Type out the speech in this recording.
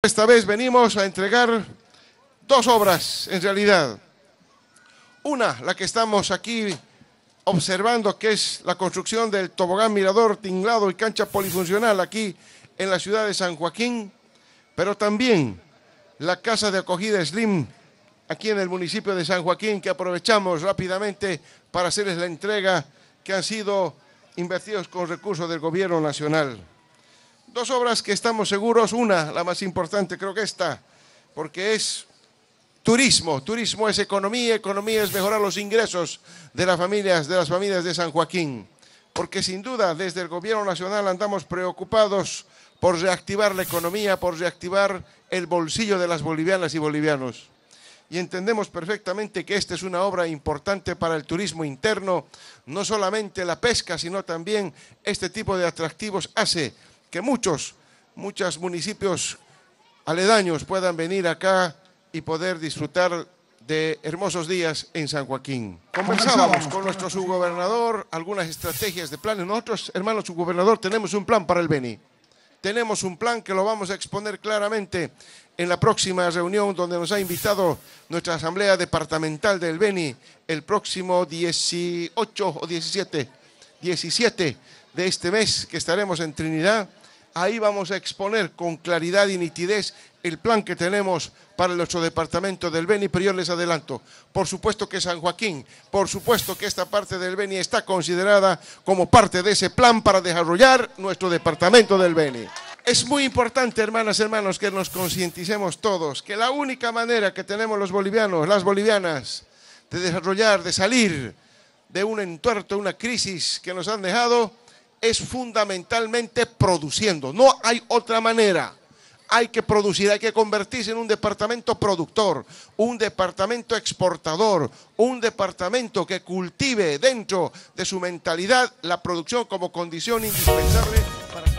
Esta vez venimos a entregar dos obras en realidad. Una, la que estamos aquí observando, que es la construcción del tobogán mirador, tinglado y cancha polifuncional aquí en la ciudad de San Joaquín, pero también la casa de acogida Slim aquí en el municipio de San Joaquín, que aprovechamos rápidamente para hacerles la entrega que han sido invertidos con recursos del gobierno nacional. Dos obras que estamos seguros, una, la más importante, creo que esta, porque es turismo. Turismo es economía, economía es mejorar los ingresos de las familias, de las familias de San Joaquín. Porque sin duda, desde el gobierno nacional andamos preocupados por reactivar la economía, por reactivar el bolsillo de las bolivianas y bolivianos. Y entendemos perfectamente que esta es una obra importante para el turismo interno, no solamente la pesca, sino también este tipo de atractivos hace que muchos, muchos municipios aledaños puedan venir acá y poder disfrutar de hermosos días en San Joaquín. Conversábamos con nuestro subgobernador algunas estrategias de planes. Nosotros, hermano subgobernador, tenemos un plan para el Beni. Tenemos un plan que lo vamos a exponer claramente en la próxima reunión donde nos ha invitado nuestra Asamblea Departamental del Beni el próximo 18 o 17, 17 de este mes que estaremos en Trinidad Ahí vamos a exponer con claridad y nitidez el plan que tenemos para nuestro departamento del Beni, pero yo les adelanto, por supuesto que San Joaquín, por supuesto que esta parte del Beni está considerada como parte de ese plan para desarrollar nuestro departamento del Beni. Es muy importante, hermanas, y hermanos, que nos concienticemos todos, que la única manera que tenemos los bolivianos, las bolivianas, de desarrollar, de salir de un entuerto, una crisis que nos han dejado, es fundamentalmente produciendo. No hay otra manera. Hay que producir, hay que convertirse en un departamento productor, un departamento exportador, un departamento que cultive dentro de su mentalidad la producción como condición indispensable para...